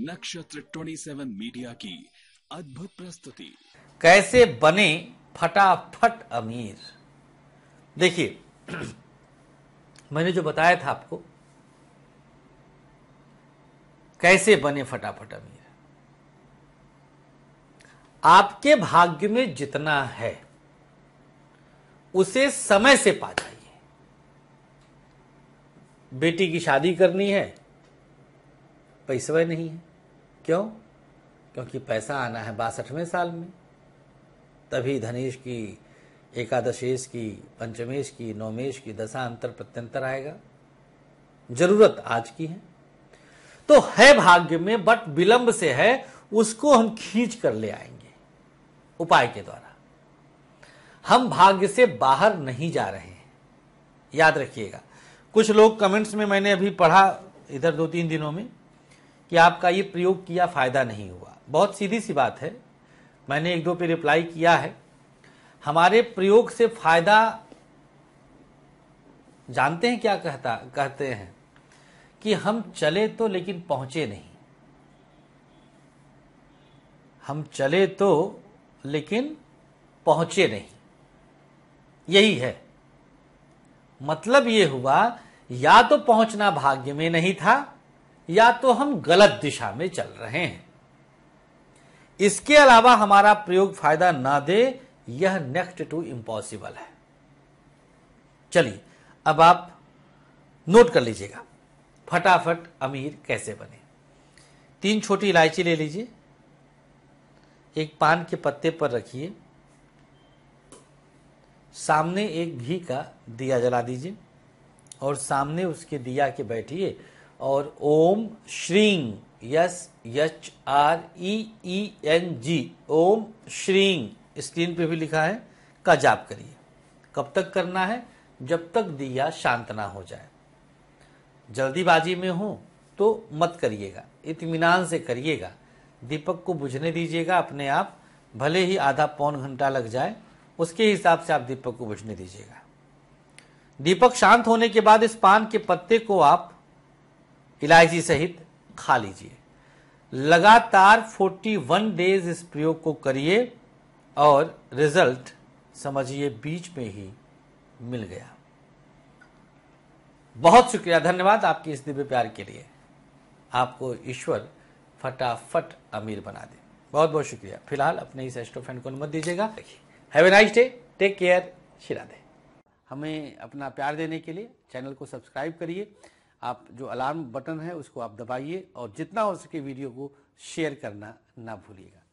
नक्षत्र 27 मीडिया की अद्भुत प्रस्तुति कैसे बने फटाफट अमीर देखिए मैंने जो बताया था आपको कैसे बने फटाफट अमीर आपके भाग्य में जितना है उसे समय से पा जाइए बेटी की शादी करनी है पैसा नहीं है क्यों क्योंकि पैसा आना है बासठवें साल में तभी धनेश की एकादशेश की पंचमेश की नौमेश की दशा अंतर प्रत्यंतर आएगा जरूरत आज की है तो है भाग्य में बट विलंब से है उसको हम खींच कर ले आएंगे उपाय के द्वारा हम भाग्य से बाहर नहीं जा रहे हैं याद रखिएगा कुछ लोग कमेंट्स में मैंने अभी पढ़ा इधर दो तीन दिनों में कि आपका ये प्रयोग किया फ़ायदा नहीं हुआ बहुत सीधी सी बात है मैंने एक दो पे रिप्लाई किया है हमारे प्रयोग से फ़ायदा जानते हैं क्या कहता कहते हैं कि हम चले तो लेकिन पहुंचे नहीं हम चले तो लेकिन पहुंचे नहीं यही है मतलब ये हुआ या तो पहुंचना भाग्य में नहीं था या तो हम गलत दिशा में चल रहे हैं इसके अलावा हमारा प्रयोग फायदा ना दे यह नेक्स्ट टू इम्पॉसिबल है चलिए अब आप नोट कर लीजिएगा फटाफट अमीर कैसे बने तीन छोटी इलायची ले लीजिए एक पान के पत्ते पर रखिए सामने एक घी का दिया जला दीजिए और सामने उसके दिया के बैठिए और ओम श्रीं S H R E E N G ओम श्रीं स्क्रीन पे भी लिखा है का जाप करिए कब तक करना है जब तक दिया शांत ना हो जाए जल्दीबाजी में हो तो मत करिएगा इतमान से करिएगा दीपक को बुझने दीजिएगा अपने आप भले ही आधा पौन घंटा लग जाए उसके हिसाब से आप दीपक को बुझने दीजिएगा दीपक शांत होने के बाद इस पान के पत्ते को आप इलायची सहित खा लीजिए लगातार 41 डेज इस प्रयोग को करिए और रिजल्ट समझिए बीच में ही मिल गया बहुत शुक्रिया धन्यवाद आपकी इस दिव्य प्यार के लिए आपको ईश्वर फटाफट अमीर बना दे बहुत बहुत शुक्रिया फिलहाल अपने इस फ्रेंड को अनुमति दीजिएगा have a nice day take care शिरा दे हमें अपना प्यार देने के लिए चैनल को सब्सक्राइब करिए आप जो अलार्म बटन है उसको आप दबाइए और जितना हो सके वीडियो को शेयर करना ना भूलिएगा